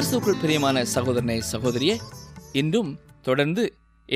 கிறிஸ்துக்குள் பிரியமான சகோதரனை சகோதரியே இன்றும் தொடர்ந்து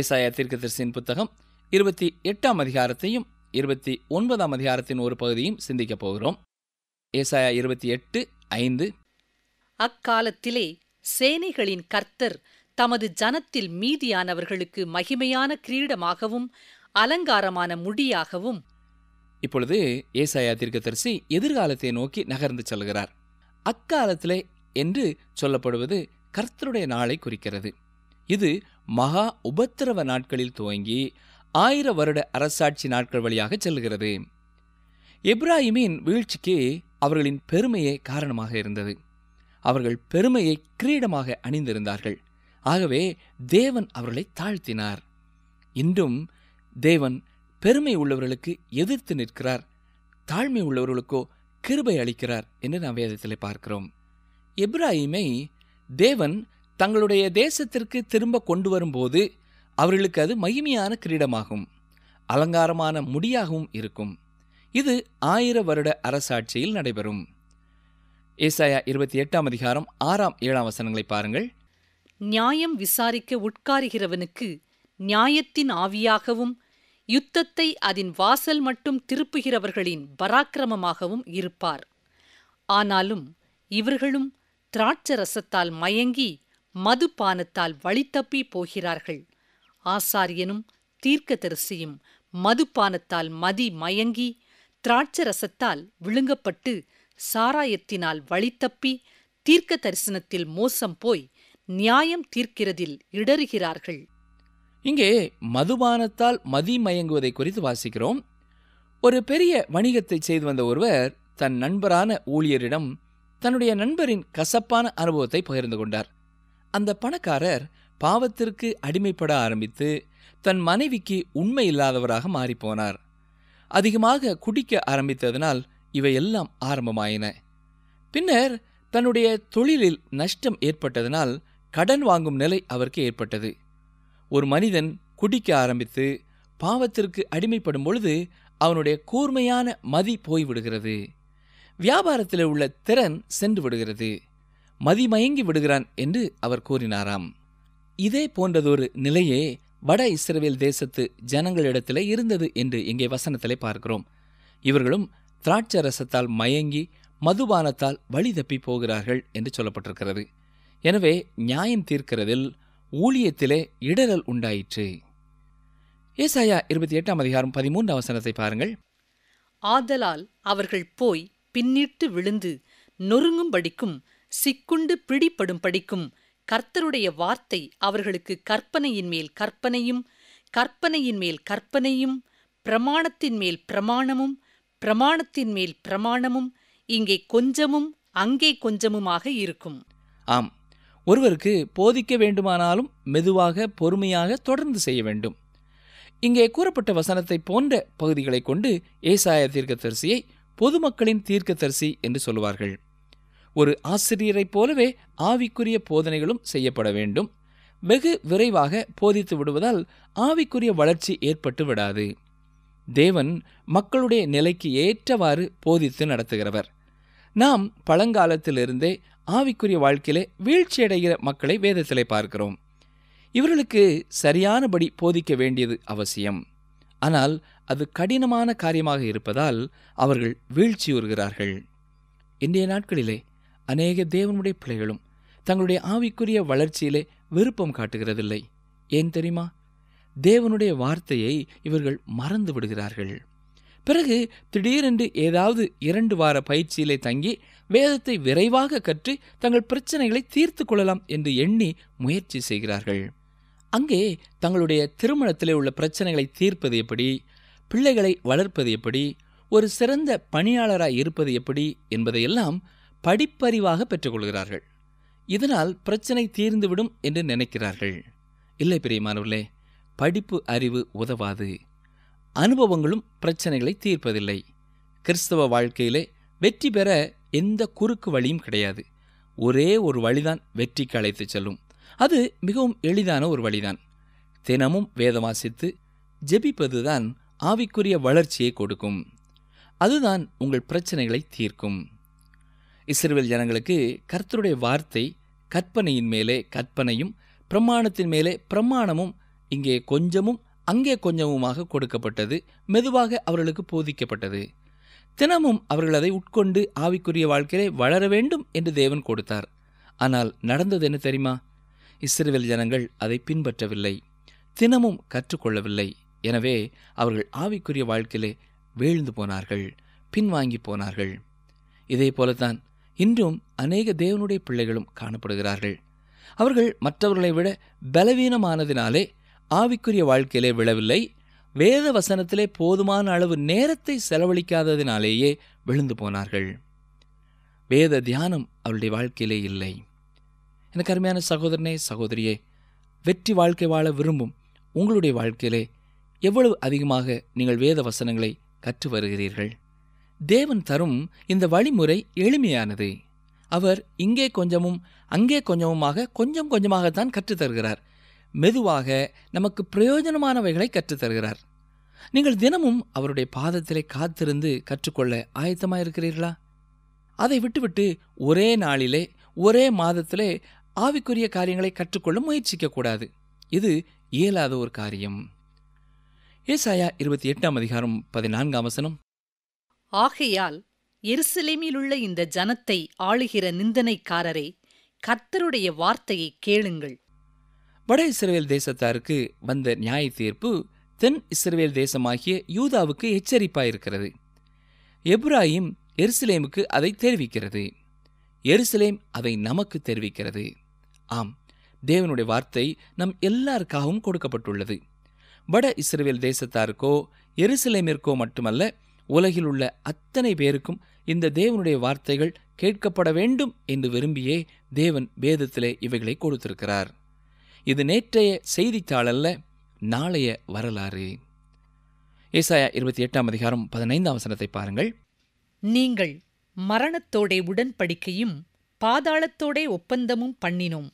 ஏசாயா தீர்க்கதரிசியின் புத்தகம் இருபத்தி எட்டாம் அதிகாரத்தையும் இருபத்தி ஒன்பதாம் அதிகாரத்தின் ஒரு பகுதியும் சிந்திக்கப் போகிறோம் ஏசாயா இருபத்தி எட்டு ஐந்து அக்காலத்திலே சேனைகளின் கர்த்தர் தமது ஜனத்தில் மீதியானவர்களுக்கு மகிமையான கிரீடமாகவும் அலங்காரமான முடியாகவும் இப்பொழுது ஏசாயா தீர்க்கதரிசி எதிர்காலத்தை நோக்கி நகர்ந்து செல்கிறார் அக்காலத்திலே என்று சொல்லப்படுவது கர்த்தருடைய நாளை குறிக்கிறது இது மகா உபத்திரவ நாட்களில் துவங்கி ஆயிர வருட அரசாட்சி நாட்கள் வழியாக செல்கிறது இப்ராஹிமின் வீழ்ச்சிக்கு அவர்களின் பெருமையே காரணமாக இருந்தது அவர்கள் பெருமையை கிரீடமாக அணிந்திருந்தார்கள் ஆகவே தேவன் அவர்களை தாழ்த்தினார் இன்றும் தேவன் பெருமை உள்ளவர்களுக்கு எதிர்த்து நிற்கிறார் தாழ்மை உள்ளவர்களுக்கோ கிருபை அளிக்கிறார் என்று நாம் வேதத்தில் பார்க்கிறோம் இப்ராஹிமை தேவன் தங்களுடைய தேசத்திற்கு திரும்ப கொண்டு வரும்போது அவர்களுக்கு அது மகிமையான கிரீடமாகும் அலங்காரமான முடியாகவும் இருக்கும் இது ஆயிர வருட அரசாட்சியில் நடைபெறும் ஏசாயா இருபத்தி எட்டாம் அதிகாரம் ஆறாம் ஏழாம் வசனங்களை பாருங்கள் நியாயம் விசாரிக்க உட்காருகிறவனுக்கு நியாயத்தின் ஆவியாகவும் யுத்தத்தை அதன் வாசல் மட்டும் திருப்புகிறவர்களின் பராக்கிரமமாகவும் இருப்பார் ஆனாலும் இவர்களும் திராட்ச ரசத்தால் மயங்கி மதுபானத்தால் வழித்தப்பி போகிறார்கள் ஆசாரியனும் தீர்க்கதரிசியும் மதுபானத்தால் மதி மயங்கி திராட்ச ரசத்தால் விழுங்கப்பட்டு சாராயத்தினால் வழித்தப்பி தீர்க்க தரிசனத்தில் மோசம் போய் நியாயம் தீர்க்கிறதில் இடறுகிறார்கள் இங்கே மதுபானத்தால் மதி மயங்குவதை குறித்து வாசிக்கிறோம் ஒரு பெரிய வணிகத்தை செய்து வந்த ஒருவர் தன் நண்பரான ஊழியரிடம் தன்னுடைய நண்பரின் கசப்பான அனுபவத்தை பகிர்ந்து கொண்டார் அந்த பணக்காரர் பாவத்திற்கு அடிமைப்பட ஆரம்பித்து தன் மனைவிக்கு உண்மை இல்லாதவராக மாறிப்போனார் அதிகமாக குடிக்க ஆரம்பித்ததனால் இவையெல்லாம் ஆரம்பமாயின பின்னர் தன்னுடைய தொழிலில் நஷ்டம் ஏற்பட்டதனால் கடன் வாங்கும் நிலை அவருக்கு ஏற்பட்டது ஒரு மனிதன் குடிக்க ஆரம்பித்து பாவத்திற்கு அடிமைப்படும் பொழுது அவனுடைய கூர்மையான மதி போய்விடுகிறது வியாபாரத்தில் உள்ள திறன் சென்று விடுகிறது மதிமயங்கி விடுகிறான் என்று அவர் கூறினாராம் இதே போன்றதொரு நிலையே வட இஸ்ரேல் தேசத்து ஜனங்களிடத்தில் இருந்தது என்று இங்கே வசனத்திலே பார்க்கிறோம் இவர்களும் திராட்சரசத்தால் ரசத்தால் மயங்கி மதுபானத்தால் வழி தப்பி போகிறார்கள் என்று சொல்லப்பட்டிருக்கிறது எனவே நியாயம் தீர்க்கிறதில் ஊழியத்திலே இடரல் உண்டாயிற்று ஏசாயா இருபத்தி எட்டாம் அதிகாரம் பதிமூன்றாம் வசனத்தை பாருங்கள் ஆதலால் அவர்கள் போய் பின்னிட்டு விழுந்து நொறுங்கும்படிக்கும் சிக்குண்டு பிடிப்படும்படிக்கும் கர்த்தருடைய வார்த்தை அவர்களுக்கு கற்பனையின் மேல் கற்பனையும் கற்பனையின் மேல் கற்பனையும் பிரமாணத்தின் மேல் பிரமாணமும் பிரமாணத்தின் மேல் பிரமாணமும் இங்கே கொஞ்சமும் அங்கே கொஞ்சமுமாக இருக்கும் ஆம் ஒருவருக்கு போதிக்க வேண்டுமானாலும் மெதுவாக பொறுமையாக தொடர்ந்து செய்ய வேண்டும் இங்கே கூறப்பட்ட வசனத்தை போன்ற பகுதிகளை கொண்டு ஏசாய தீர்க்கதரிசியை பொதுமக்களின் தீர்க்கதரிசி என்று சொல்லுவார்கள் ஒரு ஆசிரியரைப் போலவே ஆவிக்குரிய போதனைகளும் செய்யப்பட வேண்டும் வெகு விரைவாக போதித்து விடுவதால் ஆவிக்குரிய வளர்ச்சி ஏற்பட்டு விடாது தேவன் மக்களுடைய நிலைக்கு ஏற்றவாறு போதித்து நடத்துகிறவர் நாம் பழங்காலத்திலிருந்தே ஆவிக்குரிய வாழ்க்கையிலே வீழ்ச்சியடைகிற மக்களை வேதத்திலே பார்க்கிறோம் இவர்களுக்கு சரியானபடி போதிக்க வேண்டியது அவசியம் ஆனால் அது கடினமான காரியமாக இருப்பதால் அவர்கள் வீழ்ச்சி உறுகிறார்கள் இன்றைய நாட்களிலே அநேக தேவனுடைய பிள்ளைகளும் தங்களுடைய ஆவிக்குரிய வளர்ச்சியிலே விருப்பம் காட்டுகிறதில்லை ஏன் தெரியுமா தேவனுடைய வார்த்தையை இவர்கள் மறந்து விடுகிறார்கள் பிறகு திடீரென்று ஏதாவது இரண்டு வார பயிற்சியிலே தங்கி வேதத்தை விரைவாக கற்று தங்கள் பிரச்சனைகளை தீர்த்து கொள்ளலாம் என்று எண்ணி முயற்சி செய்கிறார்கள் அங்கே தங்களுடைய திருமணத்திலே உள்ள பிரச்சனைகளை தீர்ப்பது எப்படி பிள்ளைகளை வளர்ப்பது எப்படி ஒரு சிறந்த பணியாளராக இருப்பது எப்படி என்பதையெல்லாம் படிப்பறிவாக பெற்றுக்கொள்கிறார்கள் இதனால் பிரச்சனை தீர்ந்துவிடும் என்று நினைக்கிறார்கள் இல்லை பிரியமானவர்களே படிப்பு அறிவு உதவாது அனுபவங்களும் பிரச்சனைகளை தீர்ப்பதில்லை கிறிஸ்தவ வாழ்க்கையிலே வெற்றி பெற எந்த குறுக்கு வழியும் கிடையாது ஒரே ஒரு வழிதான் வெற்றிக்கு அழைத்து செல்லும் அது மிகவும் எளிதான ஒரு வழிதான் தினமும் வேதம் வாசித்து ஜெபிப்பதுதான் ஆவிக்குரிய வளர்ச்சியை கொடுக்கும் அதுதான் உங்கள் பிரச்சனைகளை தீர்க்கும் இஸ்ரேல் ஜனங்களுக்கு கர்த்தருடைய வார்த்தை கற்பனையின் மேலே கற்பனையும் பிரமாணத்தின் மேலே பிரமாணமும் இங்கே கொஞ்சமும் அங்கே கொஞ்சமுமாக கொடுக்கப்பட்டது மெதுவாக அவர்களுக்கு போதிக்கப்பட்டது தினமும் அவர்கள் அதை உட்கொண்டு ஆவிக்குரிய வாழ்க்கையை வளர வேண்டும் என்று தேவன் கொடுத்தார் ஆனால் நடந்தது என்ன தெரியுமா இஸ்ரேல் ஜனங்கள் அதை பின்பற்றவில்லை தினமும் கற்றுக்கொள்ளவில்லை எனவே அவர்கள் ஆவிக்குரிய வாழ்க்கையிலே வீழ்ந்து போனார்கள் பின்வாங்கி போனார்கள் இதே போலத்தான் இன்றும் அநேக தேவனுடைய பிள்ளைகளும் காணப்படுகிறார்கள் அவர்கள் மற்றவர்களை விட பலவீனமானதினாலே ஆவிக்குரிய வாழ்க்கையிலே விழவில்லை வேத வசனத்திலே போதுமான அளவு நேரத்தை செலவழிக்காததினாலேயே விழுந்து போனார்கள் வேத தியானம் அவருடைய வாழ்க்கையிலே இல்லை எனக்கு அருமையான சகோதரனே சகோதரியே வெற்றி வாழ்க்கை வாழ விரும்பும் உங்களுடைய வாழ்க்கையிலே எவ்வளவு அதிகமாக நீங்கள் வேத வசனங்களை கற்று வருகிறீர்கள் தேவன் தரும் இந்த வழிமுறை எளிமையானது அவர் இங்கே கொஞ்சமும் அங்கே கொஞ்சமுமாக கொஞ்சம் கொஞ்சமாகத்தான் கற்றுத்தருகிறார் மெதுவாக நமக்கு பிரயோஜனமானவைகளை கற்றுத்தருகிறார் நீங்கள் தினமும் அவருடைய பாதத்திலே காத்திருந்து கற்றுக்கொள்ள ஆயத்தமாக இருக்கிறீர்களா அதை விட்டுவிட்டு ஒரே நாளிலே ஒரே மாதத்திலே ஆவிக்குரிய காரியங்களை கற்றுக்கொள்ள முயற்சிக்க கூடாது இது இயலாத ஒரு காரியம் ஏசாயா இருபத்தி எட்டாம் அதிகாரம் பதினான்காம் வசனம் ஆகையால் எருசலேமிலுள்ள இந்த ஜனத்தை ஆளுகிற நிந்தனைக்காரரே கர்த்தருடைய வார்த்தையை கேளுங்கள் வட இஸ்ரேல் தேசத்தாருக்கு வந்த நியாய தீர்ப்பு தென் இஸ்ரேல் தேசமாகிய யூதாவுக்கு எச்சரிப்பாயிருக்கிறது எப்ராஹிம் எருசலேமுக்கு அதை தெரிவிக்கிறது எருசலேம் அதை நமக்கு தெரிவிக்கிறது ஆம் தேவனுடைய வார்த்தை நம் எல்லாருக்காகவும் கொடுக்கப்பட்டுள்ளது வட இஸ்ரேல் தேசத்தாருக்கோ எருசலேமிற்கோ மட்டுமல்ல உலகில் உள்ள அத்தனை பேருக்கும் இந்த தேவனுடைய வார்த்தைகள் கேட்கப்பட வேண்டும் என்று விரும்பியே தேவன் வேதத்திலே இவைகளை கொடுத்திருக்கிறார் இது நேற்றைய செய்தித்தாள் அல்ல நாளைய வரலாறு ஏசாயா இருபத்தி எட்டாம் அதிகாரம் பதினைந்தாம் வசனத்தை பாருங்கள் நீங்கள் மரணத்தோட உடன்படிக்கையும் பாதாளத்தோடே ஒப்பந்தமும் பண்ணினோம்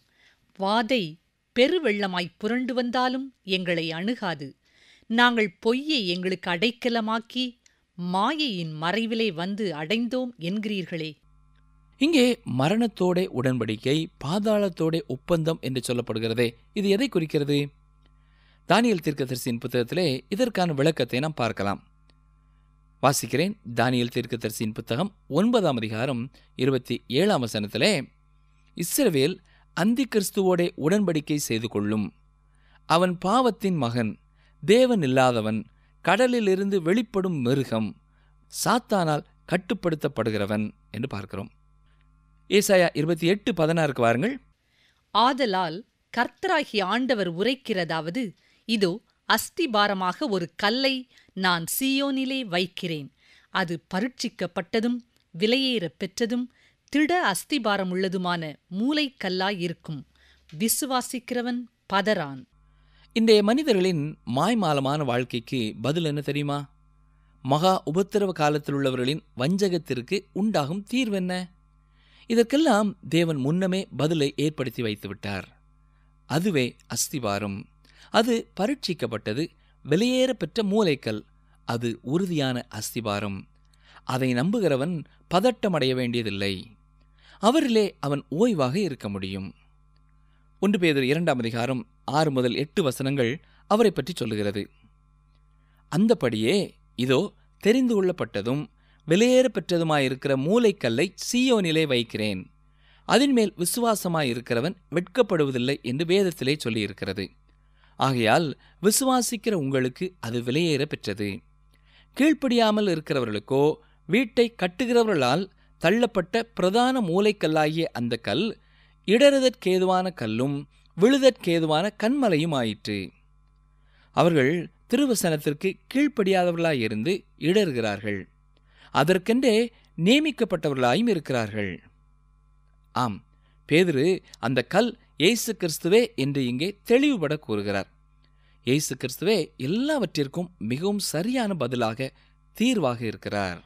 வாதை பெருவெள்ளமாய் புரண்டு வந்தாலும் எங்களை அணுகாது நாங்கள் பொய்யை எங்களுக்கு அடைக்கலமாக்கி மாயையின் மறைவிலே வந்து அடைந்தோம் என்கிறீர்களே இங்கே மரணத்தோட உடன்படிக்கை பாதாளத்தோட ஒப்பந்தம் என்று சொல்லப்படுகிறதே இது எதை குறிக்கிறது தானியல் தீர்க்கதரிசியின் புத்தகத்திலே இதற்கான விளக்கத்தை நாம் பார்க்கலாம் வாசிக்கிறேன் தானியல் தீர்க்கதரிசியின் புத்தகம் ஒன்பதாம் அதிகாரம் இருபத்தி ஏழாம் வசனத்திலே இஸ்ரவேல் அந்தி கிறிஸ்துவோடே உடன்படிக்கை செய்து கொள்ளும் அவன் பாவத்தின் மகன் தேவன் இல்லாதவன் கடலிலிருந்து வெளிப்படும் மிருகம் சாத்தானால் கட்டுப்படுத்தப்படுகிறவன் என்று பார்க்கிறோம் ஏசாயா இருபத்தி எட்டு பதினாறுக்கு வாருங்கள் ஆதலால் கர்த்தராகி ஆண்டவர் உரைக்கிறதாவது இதோ அஸ்திபாரமாக ஒரு கல்லை நான் சீயோனிலே வைக்கிறேன் அது பரீட்சிக்கப்பட்டதும் விலையேறப் பெற்றதும் திட அஸ்திபாரமுள்ளதுமான மூளைக்கல்லாயிருக்கும் விசுவாசிக்கிறவன் பதறான் இந்த மனிதர்களின் மாய்மாலமான வாழ்க்கைக்கு பதில் என்ன தெரியுமா மகா உபத்திரவ காலத்தில் உள்ளவர்களின் வஞ்சகத்திற்கு உண்டாகும் தீர்வென்ன இதற்கெல்லாம் தேவன் முன்னமே பதிலை ஏற்படுத்தி வைத்துவிட்டார் அதுவே அஸ்திவாரம் அது பரீட்சிக்கப்பட்டது வெளியேற பெற்ற மூளைக்கல் அது உறுதியான அஸ்திபாரம் அதை நம்புகிறவன் பதட்டமடைய வேண்டியதில்லை அவரிலே அவன் ஓய்வாக இருக்க முடியும் ஒன்று பேர் இரண்டாம் அதிகாரம் ஆறு முதல் எட்டு வசனங்கள் அவரை பற்றி சொல்லுகிறது அந்தபடியே இதோ தெரிந்து கொள்ளப்பட்டதும் வெளியேற பெற்றதுமாயிருக்கிற மூளைக்கல்லை சீயோனிலே வைக்கிறேன் அதன்மேல் விசுவாசமாயிருக்கிறவன் வெட்கப்படுவதில்லை என்று வேதத்திலே சொல்லியிருக்கிறது ஆகையால் விசுவாசிக்கிற உங்களுக்கு அது விலையேற பெற்றது கீழ்ப்படியாமல் இருக்கிறவர்களுக்கோ வீட்டை கட்டுகிறவர்களால் தள்ளப்பட்ட பிரதான மூளைக்கல்லாகிய அந்த கல் இடறுதற்கேதுவான கல்லும் விழுதற்கேதுவான கண்மலையும் ஆயிற்று அவர்கள் திருவசனத்திற்கு கீழ்ப்படியாதவர்களாயிருந்து இடறுகிறார்கள் அதற்கென்றே நியமிக்கப்பட்டவர்களாயும் இருக்கிறார்கள் ஆம் பேதிரு அந்த கல் இயேசு கிறிஸ்துவே என்று இங்கே தெளிவுபட கூறுகிறார் இயேசு கிறிஸ்துவே எல்லாவற்றிற்கும் மிகவும் சரியான பதிலாக தீர்வாக இருக்கிறார்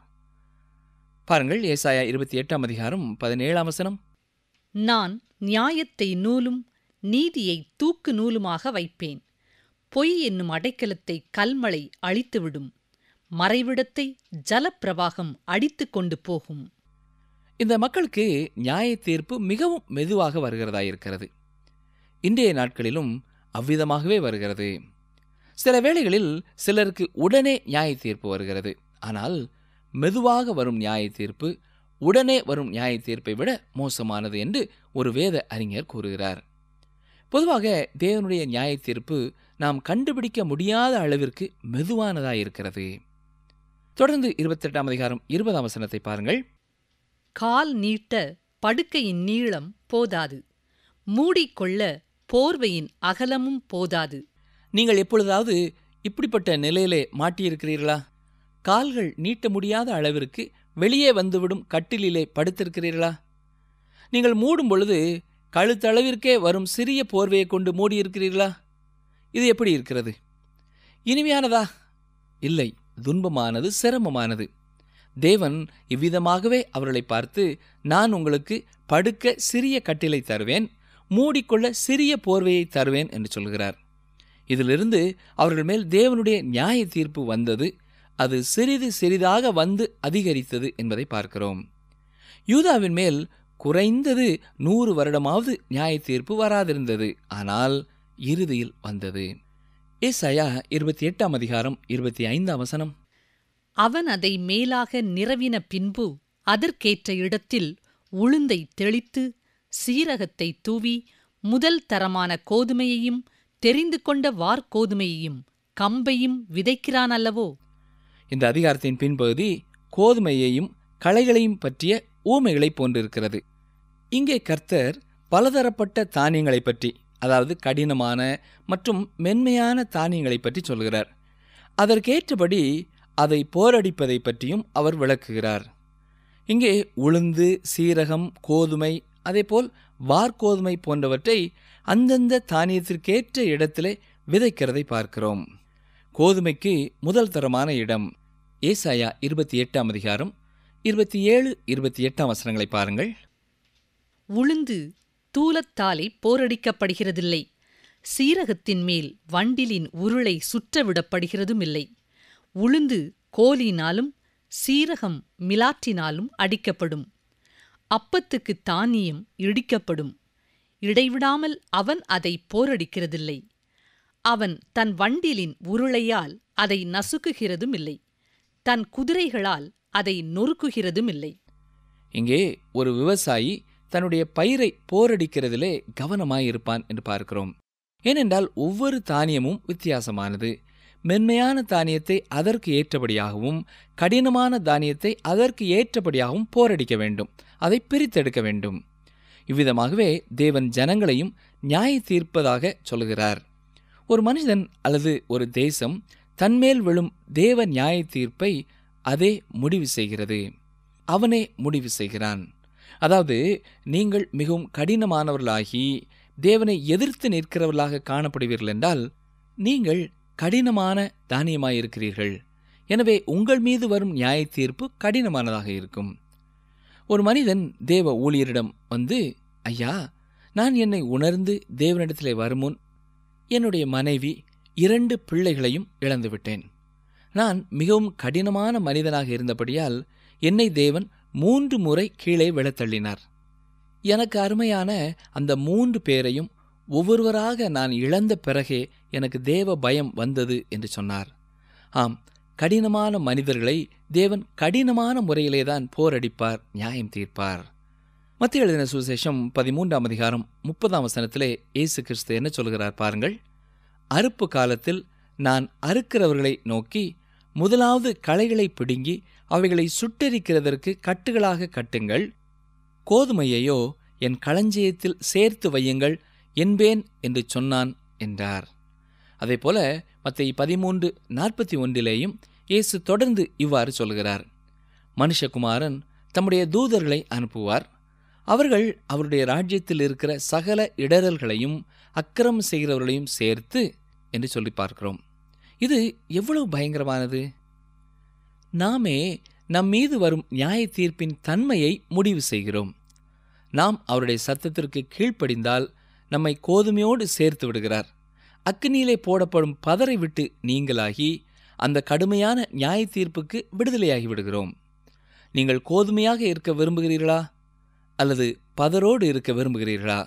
பாருங்கள் ஏசாயா இருபத்தி எட்டாம் அதிகாரம் பதினேழாம் வசனம் நான் நியாயத்தை நூலும் நீதியை தூக்கு நூலுமாக வைப்பேன் பொய் என்னும் அடைக்கலத்தை கல்மழை அழித்துவிடும் மறைவிடத்தை ஜலப்பிரவாகம் அடித்து கொண்டு போகும் இந்த மக்களுக்கு நியாய தீர்ப்பு மிகவும் மெதுவாக வருகிறதா இருக்கிறது இன்றைய நாட்களிலும் அவ்விதமாகவே வருகிறது சில வேளைகளில் சிலருக்கு உடனே நியாய தீர்ப்பு வருகிறது ஆனால் மெதுவாக வரும் நியாய தீர்ப்பு உடனே வரும் நியாய தீர்ப்பை விட மோசமானது என்று ஒரு வேத அறிஞர் கூறுகிறார் பொதுவாக தேவனுடைய நியாய தீர்ப்பு நாம் கண்டுபிடிக்க முடியாத அளவிற்கு மெதுவானதாக இருக்கிறது தொடர்ந்து இருபத்தெட்டாம் அதிகாரம் இருபதாம் வசனத்தை பாருங்கள் கால் நீட்ட படுக்கையின் நீளம் போதாது மூடிக்கொள்ள போர்வையின் அகலமும் போதாது நீங்கள் எப்பொழுதாவது இப்படிப்பட்ட நிலையிலே மாட்டியிருக்கிறீர்களா கால்கள் நீட்ட முடியாத அளவிற்கு வெளியே வந்துவிடும் கட்டிலிலே படுத்திருக்கிறீர்களா நீங்கள் மூடும் பொழுது கழுத்தளவிற்கே வரும் சிறிய போர்வையை கொண்டு மூடியிருக்கிறீர்களா இது எப்படி இருக்கிறது இனிமையானதா இல்லை துன்பமானது சிரமமானது தேவன் இவ்விதமாகவே அவர்களை பார்த்து நான் உங்களுக்கு படுக்க சிறிய கட்டிலை தருவேன் மூடிக்கொள்ள சிறிய போர்வையை தருவேன் என்று சொல்கிறார் இதிலிருந்து அவர்கள் மேல் தேவனுடைய நியாய தீர்ப்பு வந்தது அது சிறிது சிறிதாக வந்து அதிகரித்தது என்பதை பார்க்கிறோம் யூதாவின் மேல் குறைந்தது நூறு வருடமாவது நியாய தீர்ப்பு வராதிருந்தது ஆனால் இறுதியில் வந்தது ஏசாயா இருபத்தி எட்டாம் அதிகாரம் இருபத்தி ஐந்தாம் வசனம் அவன் அதை மேலாக நிறவின பின்பு அதற்கேற்ற இடத்தில் உளுந்தை தெளித்து சீரகத்தை தூவி முதல் தரமான கோதுமையையும் தெரிந்து கொண்ட வார்கோதுமையையும் கம்பையும் விதைக்கிறான் அல்லவோ இந்த அதிகாரத்தின் பின்பகுதி கோதுமையையும் களைகளையும் பற்றிய ஊமைகளை போன்றிருக்கிறது இங்கே கர்த்தர் பலதரப்பட்ட தானியங்களை பற்றி அதாவது கடினமான மற்றும் மென்மையான தானியங்களை பற்றி சொல்கிறார் அதற்கேற்றபடி அதை போரடிப்பதை பற்றியும் அவர் விளக்குகிறார் இங்கே உளுந்து சீரகம் கோதுமை அதேபோல் வார்கோதுமை போன்றவற்றை அந்தந்த தானியத்திற்கேற்ற இடத்திலே விதைக்கிறதை பார்க்கிறோம் கோதுமைக்கு முதல் தரமான இடம் ஏசாயா இருபத்தி எட்டாம் அதிகாரம் இருபத்தி ஏழு இருபத்தி எட்டாம் வசனங்களை பாருங்கள் உளுந்து தூலத்தாலே போரடிக்கப்படுகிறதில்லை சீரகத்தின் மேல் வண்டிலின் உருளை சுற்றவிடப்படுகிறதும் இல்லை உளுந்து கோலினாலும் சீரகம் மிலாற்றினாலும் அடிக்கப்படும் அப்பத்துக்கு தானியம் இடிக்கப்படும் இடைவிடாமல் அவன் அதை போரடிக்கிறதில்லை அவன் தன் வண்டிலின் உருளையால் அதை நசுக்குகிறதும் இல்லை தன் குதிரைகளால் அதை நொறுக்குகிறதும் இல்லை இங்கே ஒரு விவசாயி தன்னுடைய பயிரை போரடிக்கிறதிலே கவனமாயிருப்பான் என்று பார்க்கிறோம் ஏனென்றால் ஒவ்வொரு தானியமும் வித்தியாசமானது மென்மையான தானியத்தை அதற்கு ஏற்றபடியாகவும் கடினமான தானியத்தை அதற்கு ஏற்றபடியாகவும் போரடிக்க வேண்டும் அதை பிரித்தெடுக்க வேண்டும் இவ்விதமாகவே தேவன் ஜனங்களையும் நியாய தீர்ப்பதாக சொல்கிறார் ஒரு மனிதன் அல்லது ஒரு தேசம் தன்மேல் விழும் தேவ நியாய தீர்ப்பை அதே முடிவு செய்கிறது அவனே முடிவு செய்கிறான் அதாவது நீங்கள் மிகவும் கடினமானவர்களாகி தேவனை எதிர்த்து நிற்கிறவர்களாக காணப்படுவீர்கள் என்றால் நீங்கள் கடினமான தானியமாயிருக்கிறீர்கள் எனவே உங்கள் மீது வரும் நியாய தீர்ப்பு கடினமானதாக இருக்கும் ஒரு மனிதன் தேவ ஊழியரிடம் வந்து ஐயா நான் என்னை உணர்ந்து தேவனிடத்தில் வருமுன் என்னுடைய மனைவி இரண்டு பிள்ளைகளையும் இழந்துவிட்டேன் நான் மிகவும் கடினமான மனிதனாக இருந்தபடியால் என்னை தேவன் மூன்று முறை கீழே விழத்தள்ளினார் எனக்கு அருமையான அந்த மூன்று பேரையும் ஒவ்வொருவராக நான் இழந்த பிறகே எனக்கு தேவ பயம் வந்தது என்று சொன்னார் ஆம் கடினமான மனிதர்களை தேவன் கடினமான முறையிலே தான் போரடிப்பார் நியாயம் தீர்ப்பார் மத்திய எழுதின சுசேஷம் பதிமூன்றாம் அதிகாரம் முப்பதாம் வசனத்திலே இயேசு கிறிஸ்து என்ன சொல்கிறார் பாருங்கள் அறுப்பு காலத்தில் நான் அறுக்கிறவர்களை நோக்கி முதலாவது களைகளை பிடுங்கி அவைகளை சுட்டரிக்கிறதற்கு கட்டுகளாக கட்டுங்கள் கோதுமையையோ என் களஞ்சியத்தில் சேர்த்து வையுங்கள் என்பேன் என்று சொன்னான் என்றார் போல மற்ற பதிமூன்று நாற்பத்தி ஒன்றிலேயும் இயேசு தொடர்ந்து இவ்வாறு சொல்கிறார் மனுஷகுமாரன் தம்முடைய தூதர்களை அனுப்புவார் அவர்கள் அவருடைய ராஜ்யத்தில் இருக்கிற சகல இடரல்களையும் அக்கிரமம் செய்கிறவர்களையும் சேர்த்து என்று சொல்லி பார்க்கிறோம் இது எவ்வளவு பயங்கரமானது நாமே நம் மீது வரும் நியாய தீர்ப்பின் தன்மையை முடிவு செய்கிறோம் நாம் அவருடைய சத்தத்திற்கு கீழ்ப்படிந்தால் நம்மை கோதுமையோடு சேர்த்து விடுகிறார் அக்னியிலே போடப்படும் பதரை விட்டு நீங்களாகி அந்த கடுமையான நியாய தீர்ப்புக்கு விடுதலையாகி விடுகிறோம் நீங்கள் கோதுமையாக இருக்க விரும்புகிறீர்களா அல்லது பதரோடு இருக்க விரும்புகிறீர்களா